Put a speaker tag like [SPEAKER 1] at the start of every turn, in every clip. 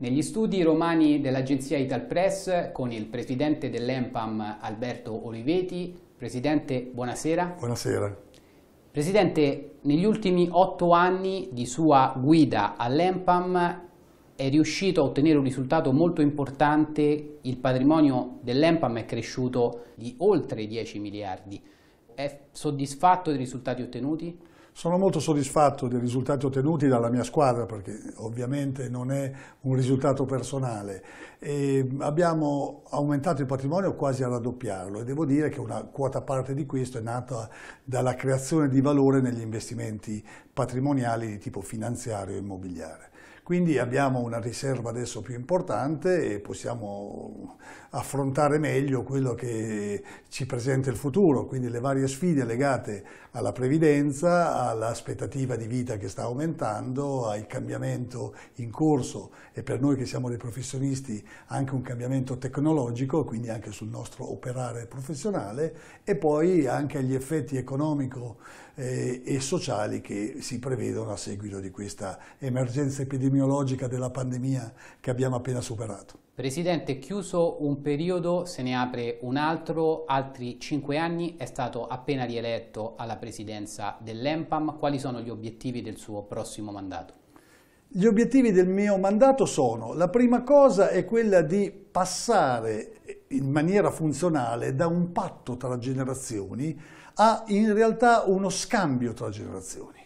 [SPEAKER 1] Negli studi romani dell'agenzia Italpress con il presidente dell'EMPAM Alberto Oliveti. Presidente, buonasera. Buonasera. Presidente, negli ultimi otto anni di sua guida all'EMPAM è riuscito a ottenere un risultato molto importante, il patrimonio dell'EMPAM è cresciuto di oltre 10 miliardi. È soddisfatto dei risultati ottenuti?
[SPEAKER 2] Sono molto soddisfatto dei risultati ottenuti dalla mia squadra perché ovviamente non è un risultato personale. E abbiamo aumentato il patrimonio quasi a raddoppiarlo e devo dire che una quota parte di questo è nata dalla creazione di valore negli investimenti patrimoniali di tipo finanziario e immobiliare. Quindi abbiamo una riserva adesso più importante e possiamo affrontare meglio quello che ci presenta il futuro, quindi le varie sfide legate alla previdenza, all'aspettativa di vita che sta aumentando, al cambiamento in corso e per noi che siamo dei professionisti anche un cambiamento tecnologico, quindi anche sul nostro operare professionale e poi anche agli effetti economico eh, e sociali che si prevedono a seguito di questa emergenza epidemiologica della pandemia che abbiamo appena superato.
[SPEAKER 1] Presidente, chiuso un periodo, se ne apre un altro, altri cinque anni, è stato appena rieletto alla presidenza dell'EMPAM. Quali sono gli obiettivi del suo prossimo mandato?
[SPEAKER 2] Gli obiettivi del mio mandato sono, la prima cosa è quella di passare in maniera funzionale da un patto tra generazioni ha in realtà uno scambio tra generazioni.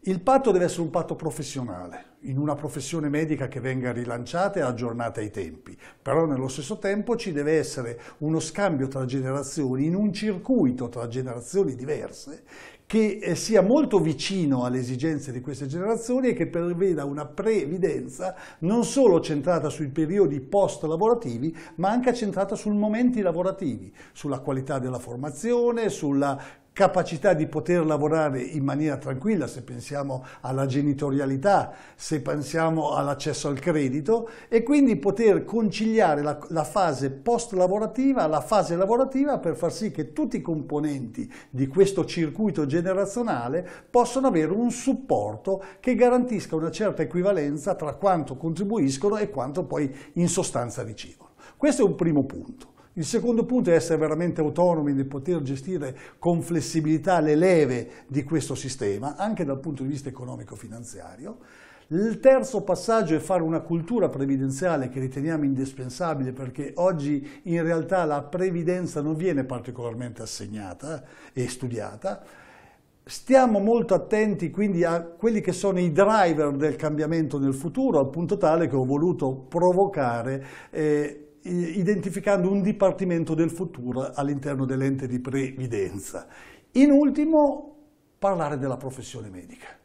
[SPEAKER 2] Il patto deve essere un patto professionale, in una professione medica che venga rilanciata e aggiornata ai tempi, però nello stesso tempo ci deve essere uno scambio tra generazioni in un circuito tra generazioni diverse che eh, sia molto vicino alle esigenze di queste generazioni e che preveda una previdenza non solo centrata sui periodi post-lavorativi, ma anche centrata sui momenti lavorativi, sulla qualità della formazione, sulla capacità di poter lavorare in maniera tranquilla, se pensiamo alla genitorialità, se pensiamo all'accesso al credito e quindi poter conciliare la, la fase post lavorativa alla fase lavorativa per far sì che tutti i componenti di questo circuito generazionale possano avere un supporto che garantisca una certa equivalenza tra quanto contribuiscono e quanto poi in sostanza ricevono. Questo è un primo punto. Il secondo punto è essere veramente autonomi nel poter gestire con flessibilità le leve di questo sistema, anche dal punto di vista economico-finanziario. Il terzo passaggio è fare una cultura previdenziale che riteniamo indispensabile perché oggi in realtà la previdenza non viene particolarmente assegnata eh, e studiata. Stiamo molto attenti quindi a quelli che sono i driver del cambiamento nel futuro, al punto tale che ho voluto provocare eh, identificando un dipartimento del futuro all'interno dell'ente di previdenza. In ultimo, parlare della professione medica.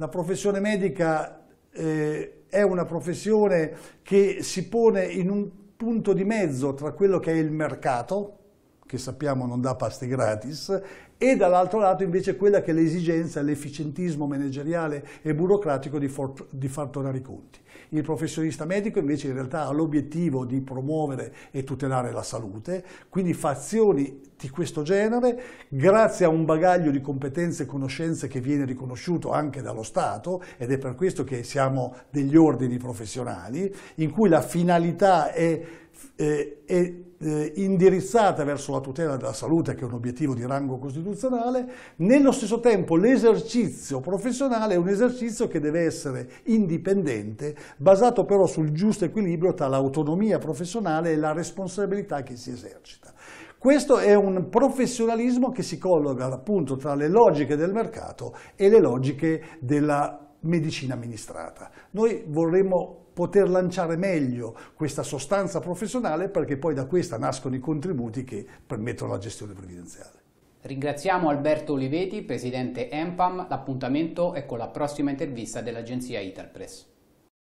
[SPEAKER 2] La professione medica eh, è una professione che si pone in un punto di mezzo tra quello che è il mercato, che sappiamo non dà pasti gratis, e dall'altro lato invece quella che è l'esigenza, l'efficientismo manageriale e burocratico di, for, di far tornare i conti. Il professionista medico invece in realtà ha l'obiettivo di promuovere e tutelare la salute, quindi fa azioni di questo genere grazie a un bagaglio di competenze e conoscenze che viene riconosciuto anche dallo Stato ed è per questo che siamo degli ordini professionali in cui la finalità è eh, e eh, indirizzata verso la tutela della salute, che è un obiettivo di rango costituzionale, nello stesso tempo l'esercizio professionale è un esercizio che deve essere indipendente, basato però sul giusto equilibrio tra l'autonomia professionale e la responsabilità che si esercita. Questo è un professionalismo che si colloca appunto tra le logiche del mercato e le logiche della medicina amministrata. Noi vorremmo poter lanciare meglio questa sostanza professionale perché poi da questa nascono i contributi che permettono la gestione previdenziale.
[SPEAKER 1] Ringraziamo Alberto Oliveti, presidente EMPAM, l'appuntamento è con la prossima intervista dell'agenzia Interpress.